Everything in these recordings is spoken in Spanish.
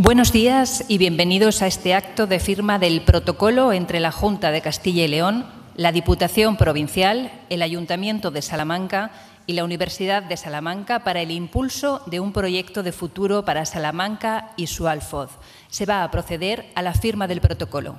Buenos días y bienvenidos a este acto de firma del protocolo entre la Junta de Castilla y León, la Diputación Provincial, el Ayuntamiento de Salamanca y la Universidad de Salamanca para el impulso de un proyecto de futuro para Salamanca y su Alfoz. Se va a proceder a la firma del protocolo.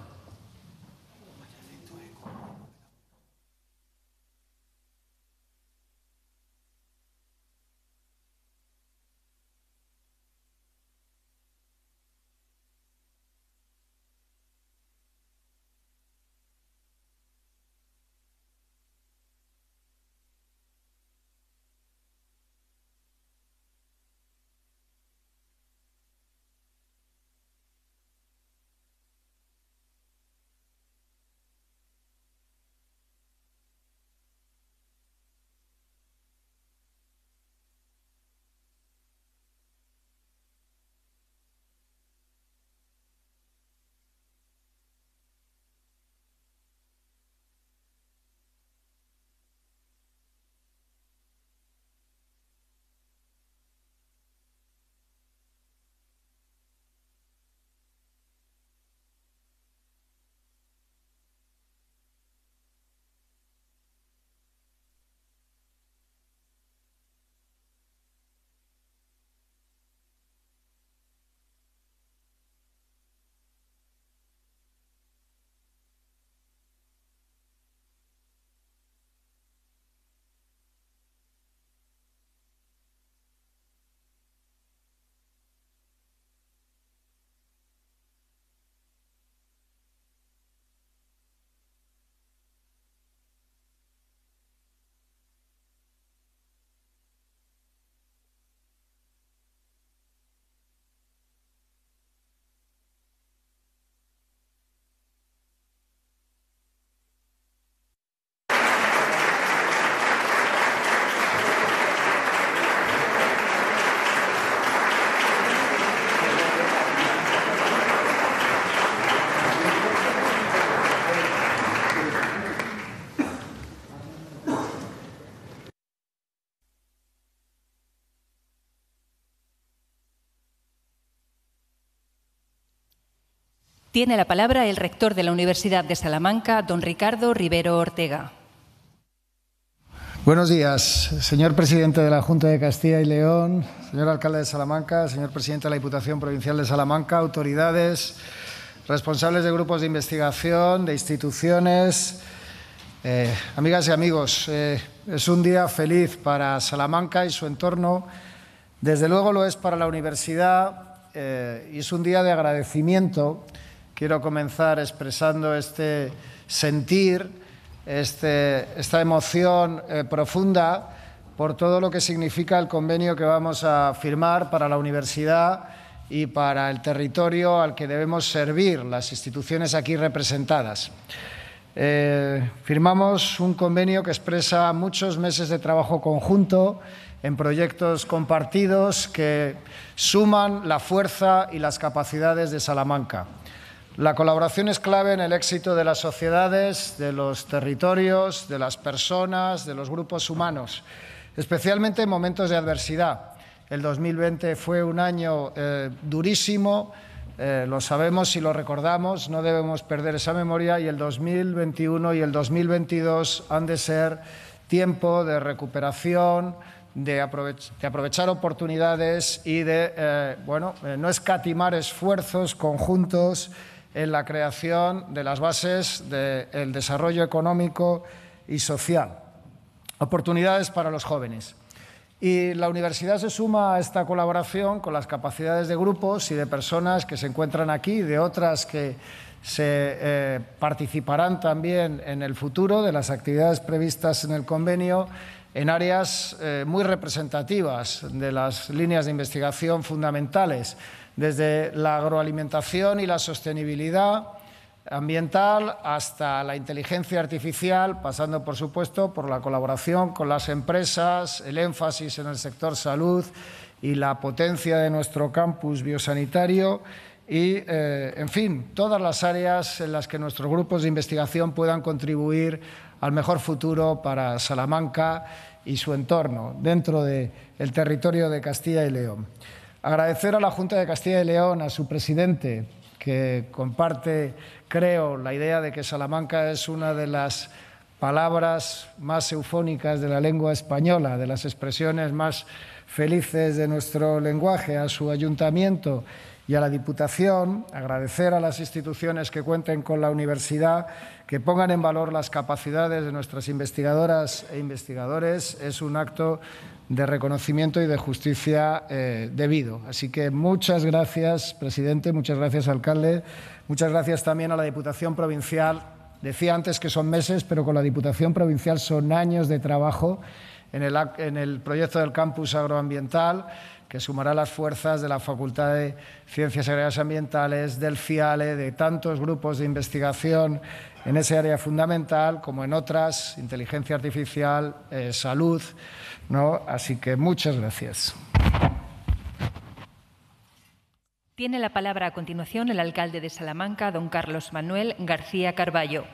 Tiene la palabra el rector de la Universidad de Salamanca, don Ricardo Rivero Ortega. Buenos días, señor presidente de la Junta de Castilla y León, señor alcalde de Salamanca, señor presidente de la Diputación Provincial de Salamanca, autoridades, responsables de grupos de investigación, de instituciones, eh, amigas y amigos. Eh, es un día feliz para Salamanca y su entorno, desde luego lo es para la universidad eh, y es un día de agradecimiento Quiero comenzar expresando este sentir, este, esta emoción eh, profunda por todo lo que significa el convenio que vamos a firmar para la universidad y para el territorio al que debemos servir las instituciones aquí representadas. Eh, firmamos un convenio que expresa muchos meses de trabajo conjunto en proyectos compartidos que suman la fuerza y las capacidades de Salamanca. La colaboración es clave en el éxito de las sociedades, de los territorios, de las personas, de los grupos humanos, especialmente en momentos de adversidad. El 2020 fue un año eh, durísimo, eh, lo sabemos y lo recordamos, no debemos perder esa memoria y el 2021 y el 2022 han de ser tiempo de recuperación, de, aprovechar oportunidades y de eh, bueno, no escatimar esfuerzos conjuntos en la creación de las bases del de desarrollo económico y social. Oportunidades para los jóvenes. Y la universidad se suma a esta colaboración con las capacidades de grupos y de personas que se encuentran aquí, de otras que se eh, participarán también en el futuro de las actividades previstas en el convenio en áreas eh, muy representativas de las líneas de investigación fundamentales desde la agroalimentación y la sostenibilidad ambiental hasta la inteligencia artificial, pasando, por supuesto, por la colaboración con las empresas, el énfasis en el sector salud y la potencia de nuestro campus biosanitario y, eh, en fin, todas las áreas en las que nuestros grupos de investigación puedan contribuir al mejor futuro para Salamanca y su entorno dentro del territorio de Castilla y León. Agradecer a la Junta de Castilla y León, a su presidente, que comparte, creo, la idea de que Salamanca es una de las palabras más eufónicas de la lengua española, de las expresiones más felices de nuestro lenguaje, a su ayuntamiento y a la Diputación, agradecer a las instituciones que cuenten con la universidad, que pongan en valor las capacidades de nuestras investigadoras e investigadores, es un acto de reconocimiento y de justicia eh, debido. Así que muchas gracias, presidente, muchas gracias, alcalde, muchas gracias también a la Diputación Provincial. Decía antes que son meses, pero con la Diputación Provincial son años de trabajo en el proyecto del campus agroambiental que sumará las fuerzas de la Facultad de Ciencias Agrarias Ambientales, del FIALE, de tantos grupos de investigación en ese área fundamental como en otras, inteligencia artificial, eh, salud. ¿no? Así que muchas gracias. Tiene la palabra a continuación el alcalde de Salamanca, don Carlos Manuel García Carballo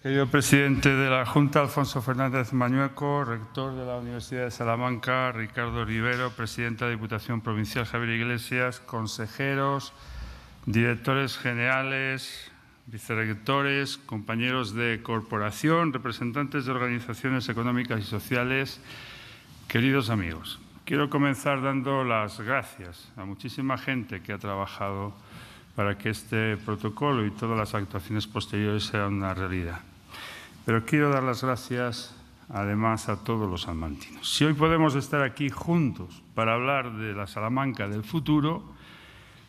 querido presidente de la Junta, Alfonso Fernández Mañueco, rector de la Universidad de Salamanca, Ricardo Rivero, presidenta de Diputación Provincial Javier Iglesias, consejeros, directores generales, vicerectores, compañeros de corporación, representantes de organizaciones económicas y sociales, queridos amigos. Quiero comenzar dando las gracias a muchísima gente que ha trabajado para que este protocolo y todas las actuaciones posteriores sean una realidad. Pero quiero dar las gracias además a todos los salmantinos. Si hoy podemos estar aquí juntos para hablar de la Salamanca del futuro,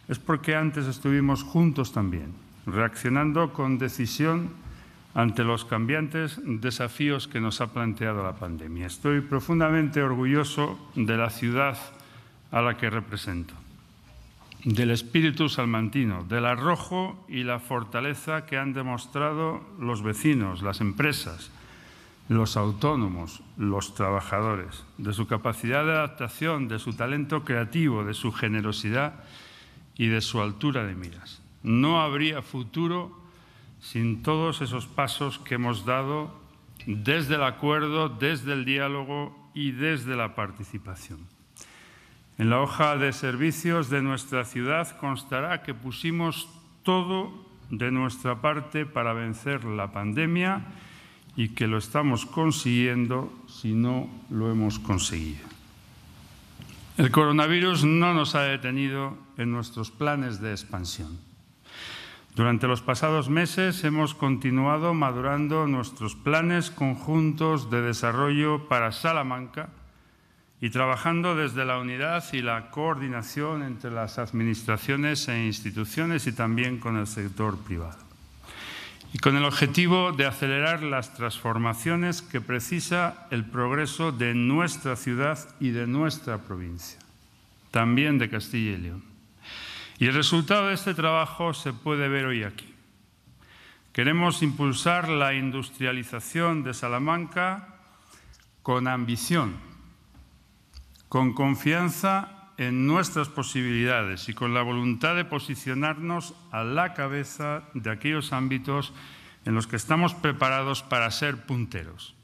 es porque antes estuvimos juntos también, reaccionando con decisión ante los cambiantes desafíos que nos ha planteado la pandemia. Estoy profundamente orgulloso de la ciudad a la que represento del espíritu salmantino, del arrojo y la fortaleza que han demostrado los vecinos, las empresas, los autónomos, los trabajadores, de su capacidad de adaptación, de su talento creativo, de su generosidad y de su altura de miras. No habría futuro sin todos esos pasos que hemos dado desde el acuerdo, desde el diálogo y desde la participación. En la hoja de servicios de nuestra ciudad constará que pusimos todo de nuestra parte para vencer la pandemia y que lo estamos consiguiendo si no lo hemos conseguido. El coronavirus no nos ha detenido en nuestros planes de expansión. Durante los pasados meses hemos continuado madurando nuestros planes conjuntos de desarrollo para Salamanca, y trabajando desde la unidad y la coordinación entre las administraciones e instituciones y también con el sector privado. Y con el objetivo de acelerar las transformaciones que precisa el progreso de nuestra ciudad y de nuestra provincia, también de Castilla y León. Y el resultado de este trabajo se puede ver hoy aquí. Queremos impulsar la industrialización de Salamanca con ambición con confianza en nuestras posibilidades y con la voluntad de posicionarnos a la cabeza de aquellos ámbitos en los que estamos preparados para ser punteros.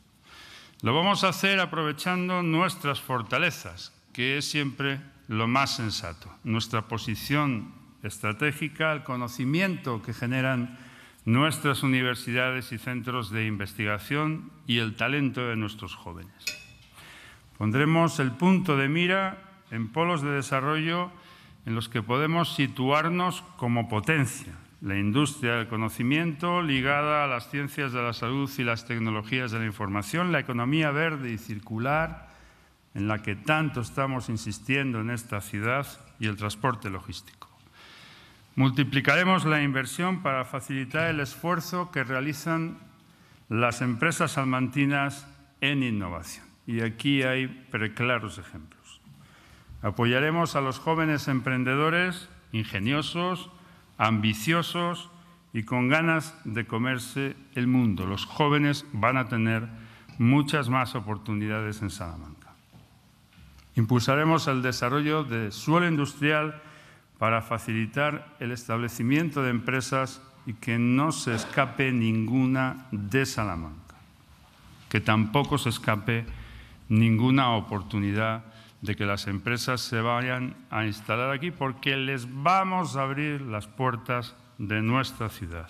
Lo vamos a hacer aprovechando nuestras fortalezas, que es siempre lo más sensato, nuestra posición estratégica, el conocimiento que generan nuestras universidades y centros de investigación y el talento de nuestros jóvenes. Pondremos el punto de mira en polos de desarrollo en los que podemos situarnos como potencia. La industria del conocimiento ligada a las ciencias de la salud y las tecnologías de la información, la economía verde y circular, en la que tanto estamos insistiendo en esta ciudad, y el transporte logístico. Multiplicaremos la inversión para facilitar el esfuerzo que realizan las empresas almantinas en innovación y aquí hay preclaros ejemplos. Apoyaremos a los jóvenes emprendedores, ingeniosos, ambiciosos y con ganas de comerse el mundo. Los jóvenes van a tener muchas más oportunidades en Salamanca. Impulsaremos el desarrollo de suelo industrial para facilitar el establecimiento de empresas y que no se escape ninguna de Salamanca, que tampoco se escape ninguna oportunidad de que las empresas se vayan a instalar aquí porque les vamos a abrir las puertas de nuestra ciudad.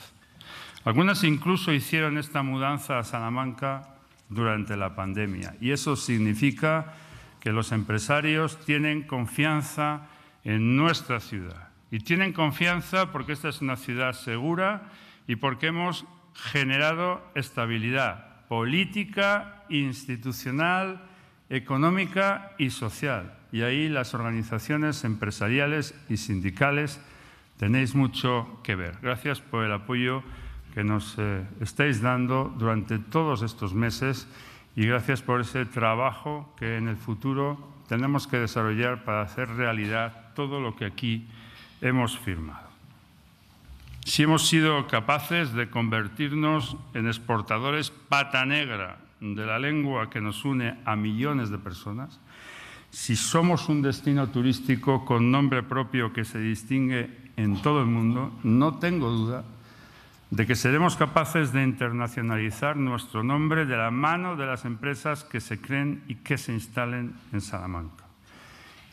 Algunas incluso hicieron esta mudanza a Salamanca durante la pandemia y eso significa que los empresarios tienen confianza en nuestra ciudad y tienen confianza porque esta es una ciudad segura y porque hemos generado estabilidad política, institucional, económica y social. Y ahí las organizaciones empresariales y sindicales tenéis mucho que ver. Gracias por el apoyo que nos eh, estáis dando durante todos estos meses y gracias por ese trabajo que en el futuro tenemos que desarrollar para hacer realidad todo lo que aquí hemos firmado. Si hemos sido capaces de convertirnos en exportadores pata negra de la lengua que nos une a millones de personas, si somos un destino turístico con nombre propio que se distingue en todo el mundo, no tengo duda de que seremos capaces de internacionalizar nuestro nombre de la mano de las empresas que se creen y que se instalen en Salamanca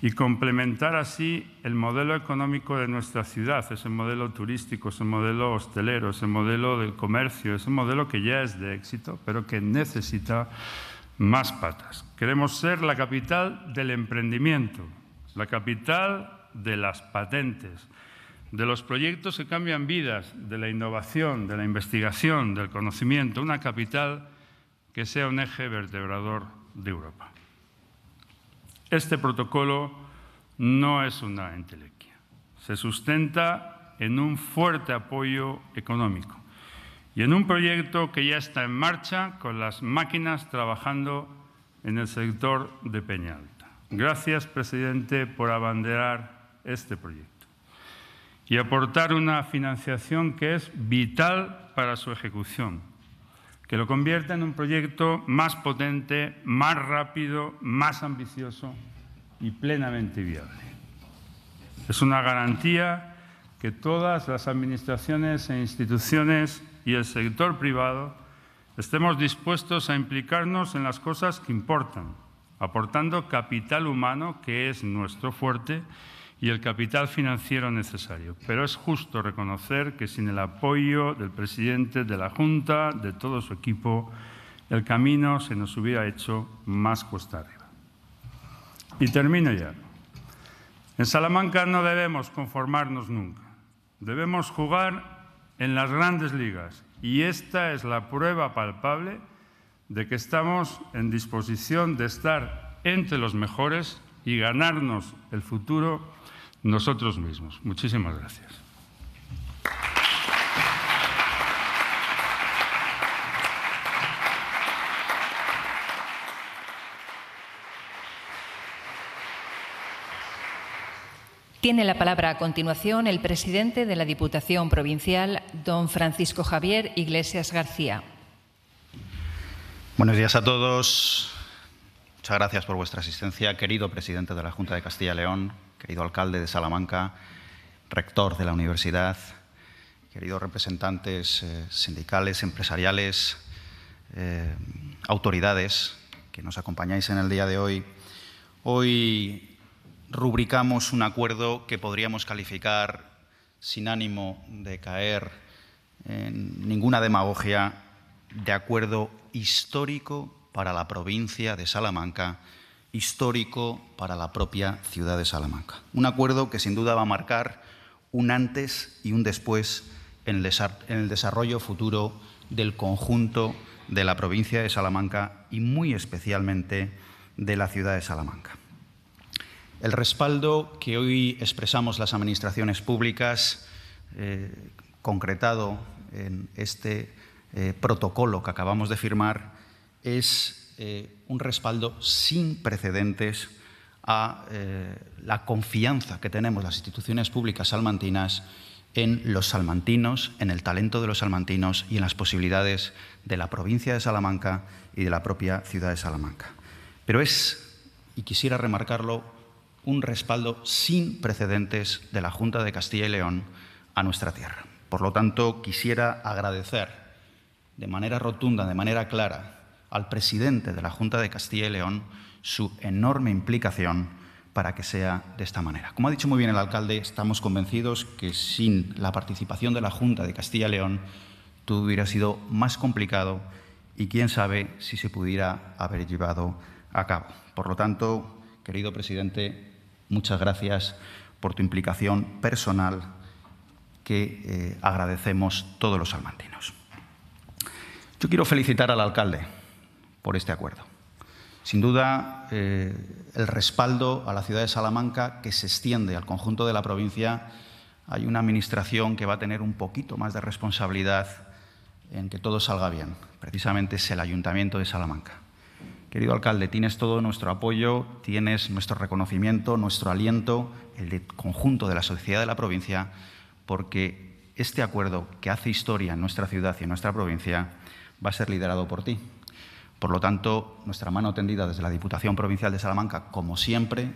y complementar así el modelo económico de nuestra ciudad, ese modelo turístico, ese modelo hostelero, ese modelo del comercio, ese modelo que ya es de éxito, pero que necesita más patas. Queremos ser la capital del emprendimiento, la capital de las patentes, de los proyectos que cambian vidas, de la innovación, de la investigación, del conocimiento, una capital que sea un eje vertebrador de Europa. Este protocolo no es una entelequia, se sustenta en un fuerte apoyo económico y en un proyecto que ya está en marcha con las máquinas trabajando en el sector de Peñalta. Gracias, presidente, por abanderar este proyecto y aportar una financiación que es vital para su ejecución que lo convierta en un proyecto más potente, más rápido, más ambicioso y plenamente viable. Es una garantía que todas las administraciones e instituciones y el sector privado estemos dispuestos a implicarnos en las cosas que importan, aportando capital humano, que es nuestro fuerte, y el capital financiero necesario. Pero es justo reconocer que sin el apoyo del presidente de la Junta, de todo su equipo, el camino se nos hubiera hecho más cuesta arriba. Y termino ya. En Salamanca no debemos conformarnos nunca. Debemos jugar en las grandes ligas y esta es la prueba palpable de que estamos en disposición de estar entre los mejores y ganarnos el futuro nosotros mismos. Muchísimas gracias. Tiene la palabra a continuación el presidente de la Diputación Provincial, don Francisco Javier Iglesias García. Buenos días a todos. Muchas gracias por vuestra asistencia, querido presidente de la Junta de Castilla y León, querido alcalde de Salamanca, rector de la universidad, queridos representantes eh, sindicales, empresariales, eh, autoridades que nos acompañáis en el día de hoy. Hoy rubricamos un acuerdo que podríamos calificar sin ánimo de caer en ninguna demagogia, de acuerdo histórico para la provincia de Salamanca, histórico para la propia ciudad de Salamanca. Un acuerdo que sin duda va a marcar un antes y un después en el desarrollo futuro del conjunto de la provincia de Salamanca y muy especialmente de la ciudad de Salamanca. El respaldo que hoy expresamos las administraciones públicas, eh, concretado en este eh, protocolo que acabamos de firmar, es eh, un respaldo sin precedentes a eh, la confianza que tenemos las instituciones públicas salmantinas en los salmantinos, en el talento de los salmantinos y en las posibilidades de la provincia de Salamanca y de la propia ciudad de Salamanca. Pero es, y quisiera remarcarlo, un respaldo sin precedentes de la Junta de Castilla y León a nuestra tierra. Por lo tanto, quisiera agradecer de manera rotunda, de manera clara, al presidente de la Junta de Castilla y León su enorme implicación para que sea de esta manera. Como ha dicho muy bien el alcalde, estamos convencidos que sin la participación de la Junta de Castilla y León todo hubiera sido más complicado y quién sabe si se pudiera haber llevado a cabo. Por lo tanto, querido presidente, muchas gracias por tu implicación personal que eh, agradecemos todos los almantinos Yo quiero felicitar al alcalde por este acuerdo. Sin duda, eh, el respaldo a la ciudad de Salamanca, que se extiende al conjunto de la provincia, hay una administración que va a tener un poquito más de responsabilidad en que todo salga bien. Precisamente es el Ayuntamiento de Salamanca. Querido alcalde, tienes todo nuestro apoyo, tienes nuestro reconocimiento, nuestro aliento, el conjunto de la sociedad de la provincia, porque este acuerdo que hace historia en nuestra ciudad y en nuestra provincia va a ser liderado por ti. Por lo tanto, nuestra mano tendida desde la Diputación Provincial de Salamanca, como siempre,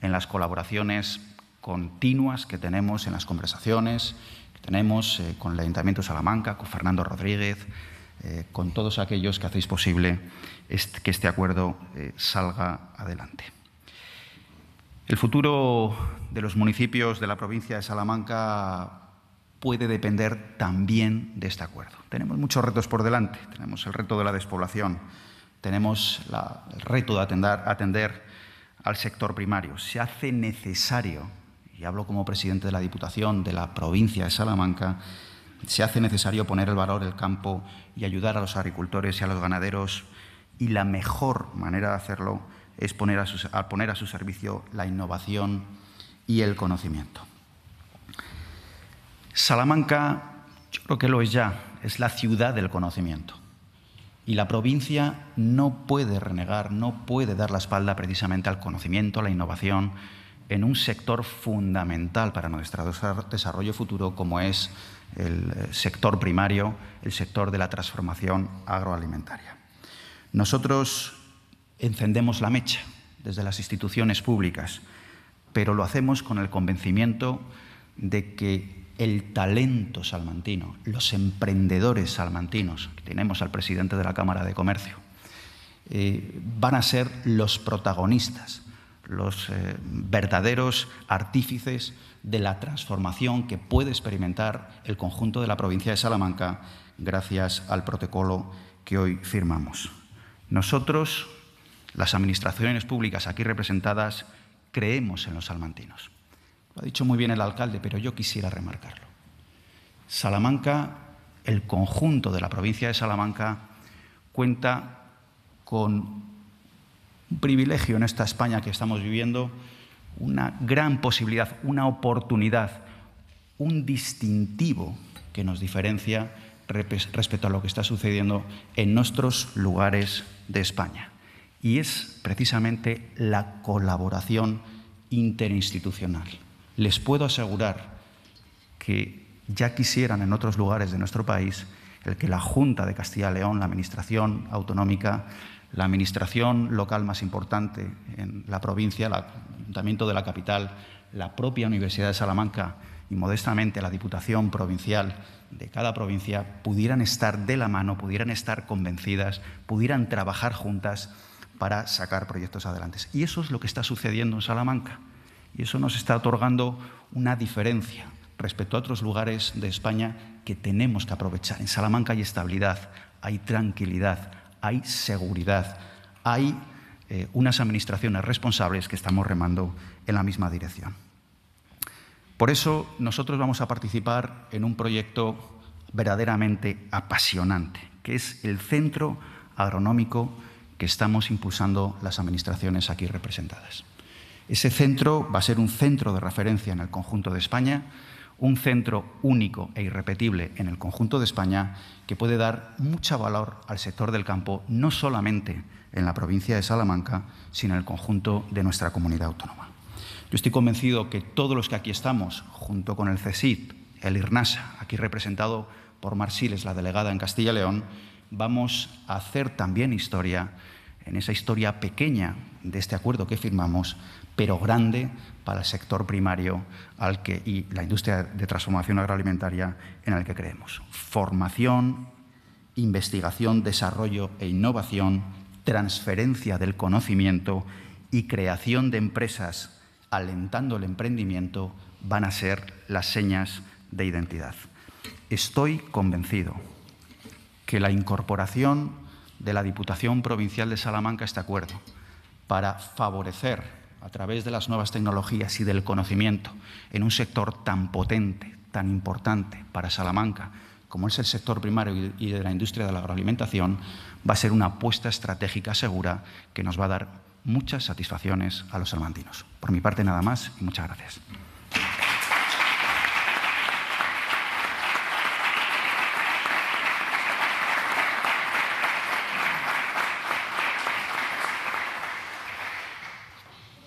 en las colaboraciones continuas que tenemos, en las conversaciones que tenemos eh, con el Ayuntamiento de Salamanca, con Fernando Rodríguez, eh, con todos aquellos que hacéis posible que este acuerdo eh, salga adelante. El futuro de los municipios de la provincia de Salamanca puede depender también de este acuerdo. Tenemos muchos retos por delante. Tenemos el reto de la despoblación, tenemos el reto de atender, al sector primario. Se hace necesario, y hablo como presidente de la Diputación de la provincia de Salamanca, se hace necesario poner el valor del campo y ayudar a los agricultores y a los ganaderos. Y la mejor manera de hacerlo es poner a su servicio la innovación y el conocimiento. Salamanca, yo creo que lo es ya, es la ciudad del conocimiento. Y la provincia no puede renegar, no puede dar la espalda precisamente al conocimiento, a la innovación, en un sector fundamental para nuestro desarrollo futuro, como es el eh, sector primario, el sector de la transformación agroalimentaria. Nosotros encendemos la mecha desde las instituciones públicas, pero lo hacemos con el convencimiento de que el talento salmantino, los emprendedores salmantinos, tenemos al presidente de la Cámara de Comercio, eh, van a ser los protagonistas, los eh, verdaderos artífices de la transformación que puede experimentar el conjunto de la provincia de Salamanca gracias al protocolo que hoy firmamos. Nosotros, las administraciones públicas aquí representadas, creemos en los salmantinos. Lo ha dicho muy bien el alcalde, pero yo quisiera remarcarlo. Salamanca, el conjunto de la provincia de Salamanca, cuenta con un privilegio en esta España que estamos viviendo, una gran posibilidad, una oportunidad, un distintivo que nos diferencia respecto a lo que está sucediendo en nuestros lugares de España. Y es precisamente la colaboración interinstitucional les puedo asegurar que ya quisieran en otros lugares de nuestro país el que la Junta de Castilla y León, la Administración Autonómica, la Administración local más importante en la provincia, el Ayuntamiento de la Capital, la propia Universidad de Salamanca y modestamente la Diputación Provincial de cada provincia pudieran estar de la mano, pudieran estar convencidas, pudieran trabajar juntas para sacar proyectos adelante. Y eso es lo que está sucediendo en Salamanca. Y eso nos está otorgando una diferencia respecto a otros lugares de España que tenemos que aprovechar. En Salamanca hay estabilidad, hay tranquilidad, hay seguridad, hay eh, unas administraciones responsables que estamos remando en la misma dirección. Por eso nosotros vamos a participar en un proyecto verdaderamente apasionante, que es el centro agronómico que estamos impulsando las administraciones aquí representadas. Ese centro va a ser un centro de referencia en el conjunto de España, un centro único e irrepetible en el conjunto de España que puede dar mucho valor al sector del campo, no solamente en la provincia de Salamanca, sino en el conjunto de nuestra comunidad autónoma. Yo estoy convencido que todos los que aquí estamos, junto con el CESID, el IRNASA, aquí representado por Marsiles, la delegada en Castilla y León, vamos a hacer también historia en esa historia pequeña de este acuerdo que firmamos, pero grande para el sector primario al que, y la industria de transformación agroalimentaria en el que creemos. Formación, investigación, desarrollo e innovación, transferencia del conocimiento y creación de empresas alentando el emprendimiento van a ser las señas de identidad. Estoy convencido que la incorporación de la Diputación Provincial de Salamanca a este acuerdo, para favorecer a través de las nuevas tecnologías y del conocimiento en un sector tan potente, tan importante para Salamanca como es el sector primario y de la industria de la agroalimentación, va a ser una apuesta estratégica segura que nos va a dar muchas satisfacciones a los salmantinos. Por mi parte, nada más y muchas gracias.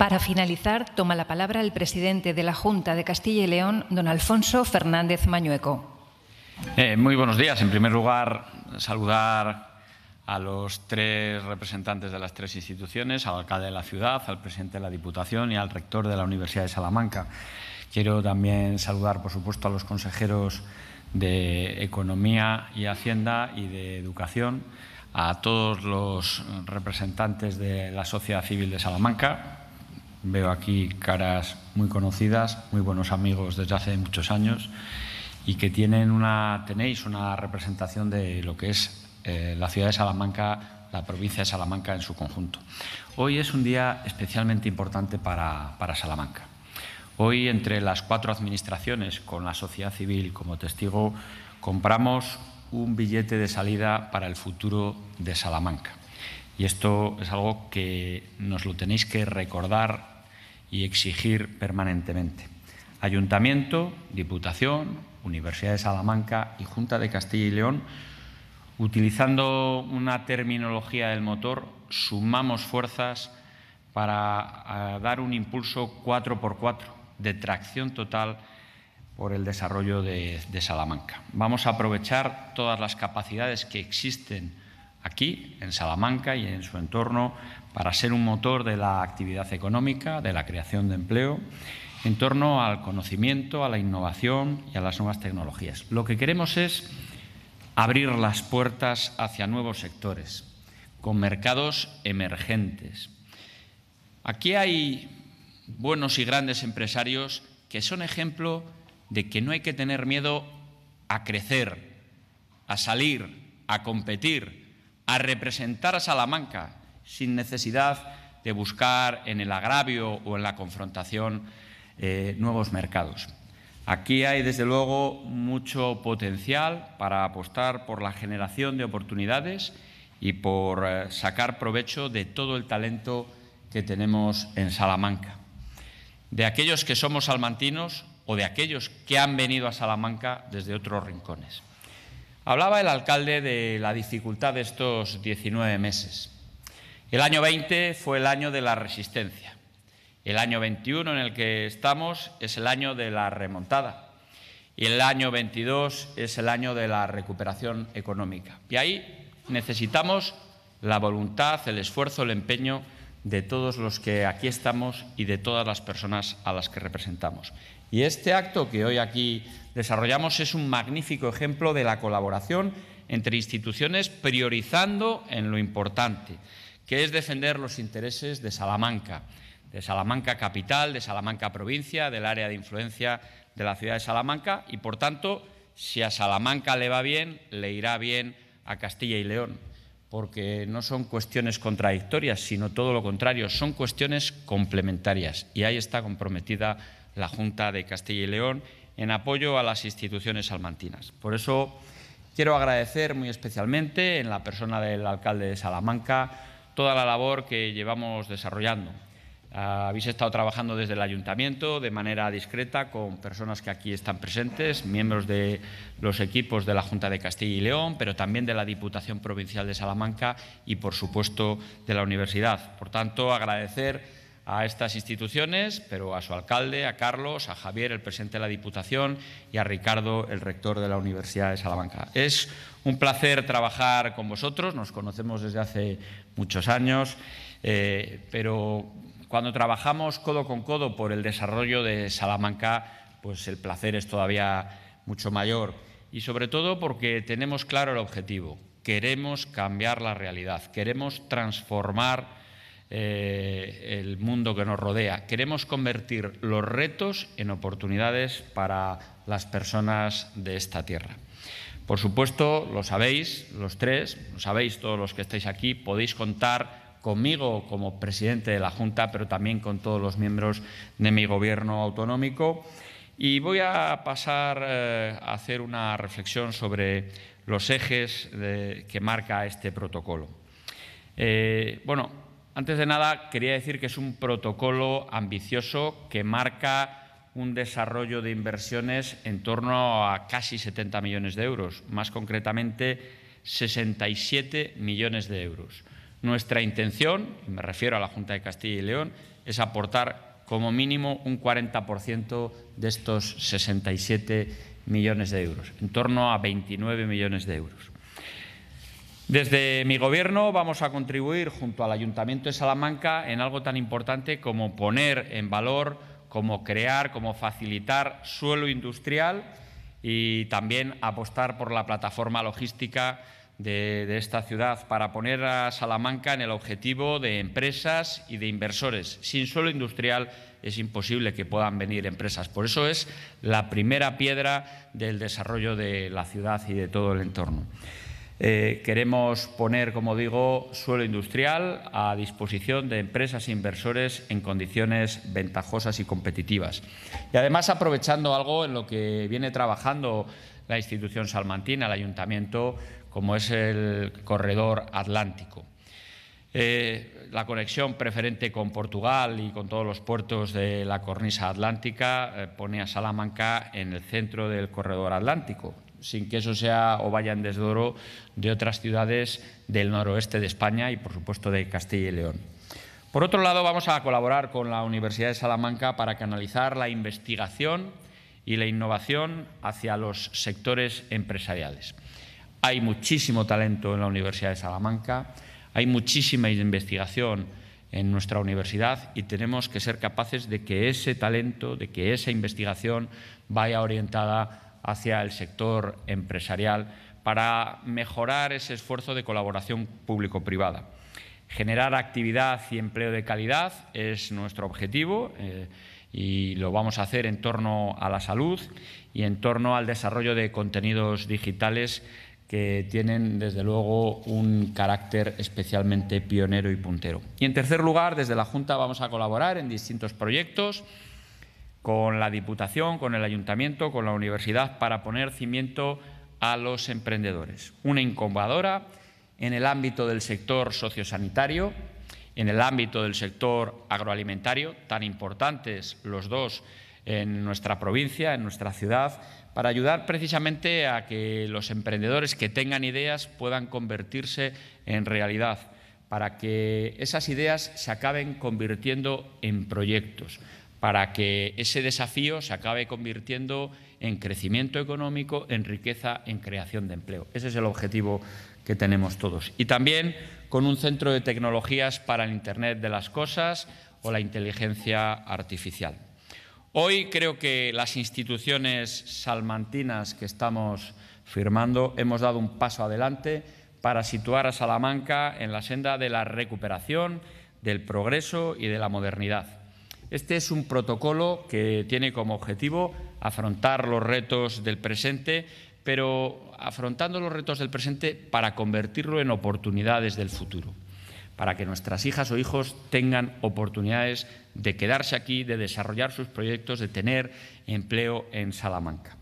Para finalizar, toma la palabra el presidente de la Junta de Castilla y León, don Alfonso Fernández Mañueco. Eh, muy buenos días. En primer lugar, saludar a los tres representantes de las tres instituciones, al alcalde de la ciudad, al presidente de la Diputación y al rector de la Universidad de Salamanca. Quiero también saludar, por supuesto, a los consejeros de Economía y Hacienda y de Educación, a todos los representantes de la sociedad civil de Salamanca, Veo aquí caras muy conocidas, muy buenos amigos desde hace muchos años y que tienen una, tenéis una representación de lo que es eh, la ciudad de Salamanca, la provincia de Salamanca en su conjunto. Hoy es un día especialmente importante para, para Salamanca. Hoy entre las cuatro administraciones, con la sociedad civil como testigo, compramos un billete de salida para el futuro de Salamanca. Y esto es algo que nos lo tenéis que recordar y exigir permanentemente. Ayuntamiento, Diputación, Universidad de Salamanca y Junta de Castilla y León, utilizando una terminología del motor, sumamos fuerzas para dar un impulso 4x4 de tracción total por el desarrollo de, de Salamanca. Vamos a aprovechar todas las capacidades que existen aquí, en Salamanca y en su entorno, para ser un motor de la actividad económica, de la creación de empleo, en torno al conocimiento, a la innovación y a las nuevas tecnologías. Lo que queremos es abrir las puertas hacia nuevos sectores, con mercados emergentes. Aquí hay buenos y grandes empresarios que son ejemplo de que no hay que tener miedo a crecer, a salir, a competir, a representar a Salamanca sin necesidad de buscar en el agravio o en la confrontación eh, nuevos mercados. Aquí hay, desde luego, mucho potencial para apostar por la generación de oportunidades y por eh, sacar provecho de todo el talento que tenemos en Salamanca. De aquellos que somos salmantinos o de aquellos que han venido a Salamanca desde otros rincones. Hablaba el alcalde de la dificultad de estos 19 meses. El año 20 fue el año de la resistencia. El año 21 en el que estamos es el año de la remontada. Y el año 22 es el año de la recuperación económica. Y ahí necesitamos la voluntad, el esfuerzo, el empeño de todos los que aquí estamos y de todas las personas a las que representamos. Y este acto que hoy aquí desarrollamos es un magnífico ejemplo de la colaboración entre instituciones priorizando en lo importante, que es defender los intereses de Salamanca, de Salamanca capital, de Salamanca provincia, del área de influencia de la ciudad de Salamanca y, por tanto, si a Salamanca le va bien, le irá bien a Castilla y León, porque no son cuestiones contradictorias, sino todo lo contrario, son cuestiones complementarias y ahí está comprometida la Junta de Castilla y León en apoyo a las instituciones salmantinas. Por eso quiero agradecer muy especialmente en la persona del alcalde de Salamanca toda la labor que llevamos desarrollando. Ah, habéis estado trabajando desde el ayuntamiento de manera discreta con personas que aquí están presentes, miembros de los equipos de la Junta de Castilla y León, pero también de la Diputación Provincial de Salamanca y, por supuesto, de la Universidad. Por tanto, agradecer a estas instituciones, pero a su alcalde, a Carlos, a Javier, el presidente de la Diputación, y a Ricardo, el rector de la Universidad de Salamanca. Es un placer trabajar con vosotros, nos conocemos desde hace muchos años, eh, pero cuando trabajamos codo con codo por el desarrollo de Salamanca, pues el placer es todavía mucho mayor. Y sobre todo porque tenemos claro el objetivo. Queremos cambiar la realidad, queremos transformar eh, el mundo que nos rodea. Queremos convertir los retos en oportunidades para las personas de esta tierra. Por supuesto, lo sabéis, los tres, lo sabéis todos los que estáis aquí, podéis contar conmigo como presidente de la Junta, pero también con todos los miembros de mi gobierno autonómico. Y voy a pasar eh, a hacer una reflexión sobre los ejes que marca este protocolo. Eh, bueno, antes de nada, quería decir que es un protocolo ambicioso que marca un desarrollo de inversiones en torno a casi 70 millones de euros, más concretamente 67 millones de euros. Nuestra intención, y me refiero a la Junta de Castilla y León, es aportar como mínimo un 40% de estos 67 millones de euros, en torno a 29 millones de euros. Desde mi Gobierno vamos a contribuir junto al Ayuntamiento de Salamanca en algo tan importante como poner en valor, como crear, como facilitar suelo industrial y también apostar por la plataforma logística de, esta ciudad para poner a Salamanca en el objetivo de empresas y de inversores. Sin suelo industrial es imposible que puedan venir empresas. Por eso es la primera piedra del desarrollo de la ciudad y de todo el entorno. Eh, queremos poner, como digo, suelo industrial a disposición de empresas e inversores en condiciones ventajosas y competitivas. Y además aprovechando algo en lo que viene trabajando la institución salmantina, el ayuntamiento, como es el corredor atlántico. Eh, la conexión preferente con Portugal y con todos los puertos de la cornisa atlántica eh, pone a Salamanca en el centro del corredor atlántico sin que eso sea o vaya en desdoro de otras ciudades del noroeste de España y, por supuesto, de Castilla y León. Por otro lado, vamos a colaborar con la Universidad de Salamanca para canalizar la investigación y la innovación hacia los sectores empresariales. Hay muchísimo talento en la Universidad de Salamanca, hay muchísima investigación en nuestra universidad y tenemos que ser capaces de que ese talento, de que esa investigación vaya orientada hacia el sector empresarial para mejorar ese esfuerzo de colaboración público-privada. Generar actividad y empleo de calidad es nuestro objetivo eh, y lo vamos a hacer en torno a la salud y en torno al desarrollo de contenidos digitales que tienen desde luego un carácter especialmente pionero y puntero. Y en tercer lugar, desde la Junta vamos a colaborar en distintos proyectos con la Diputación, con el Ayuntamiento, con la Universidad, para poner cimiento a los emprendedores. Una incubadora en el ámbito del sector sociosanitario, en el ámbito del sector agroalimentario, tan importantes los dos en nuestra provincia, en nuestra ciudad, para ayudar precisamente a que los emprendedores que tengan ideas puedan convertirse en realidad, para que esas ideas se acaben convirtiendo en proyectos para que ese desafío se acabe convirtiendo en crecimiento económico, en riqueza, en creación de empleo. Ese es el objetivo que tenemos todos. Y también con un centro de tecnologías para el Internet de las Cosas o la inteligencia artificial. Hoy creo que las instituciones salmantinas que estamos firmando hemos dado un paso adelante para situar a Salamanca en la senda de la recuperación, del progreso y de la modernidad. Este es un protocolo que tiene como objetivo afrontar los retos del presente, pero afrontando los retos del presente para convertirlo en oportunidades del futuro, para que nuestras hijas o hijos tengan oportunidades de quedarse aquí, de desarrollar sus proyectos, de tener empleo en Salamanca.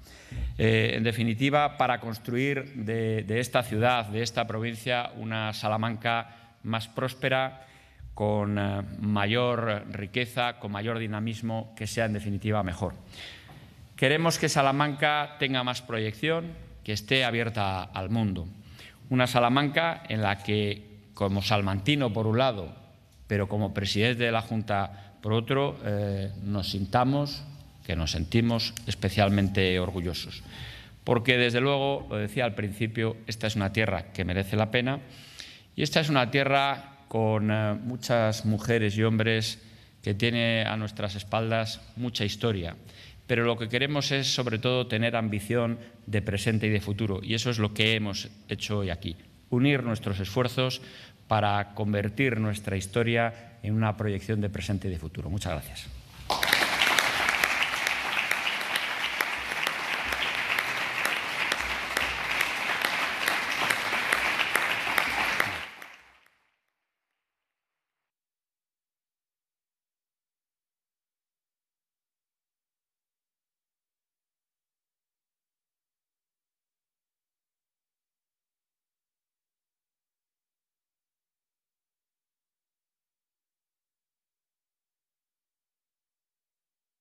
Eh, en definitiva, para construir de esta ciudad, de esta provincia, una Salamanca más próspera, con eh, mayor riqueza, con mayor dinamismo, que sea en definitiva mejor. Queremos que Salamanca tenga más proyección, que esté abierta al mundo. Una Salamanca en la que, como salmantino por un lado, pero como presidente de la Junta por otro, eh, nos sintamos, que nos sentimos especialmente orgullosos. Porque, desde luego, lo decía al principio, esta es una tierra que merece la pena y esta es una tierra con eh, muchas mujeres y hombres que tiene a nuestras espaldas mucha historia. Pero lo que queremos es, sobre todo, tener ambición de presente y de futuro. Y eso es lo que hemos hecho hoy aquí. Unir nuestros esfuerzos para convertir nuestra historia en una proyección de presente y de futuro. Muchas gracias.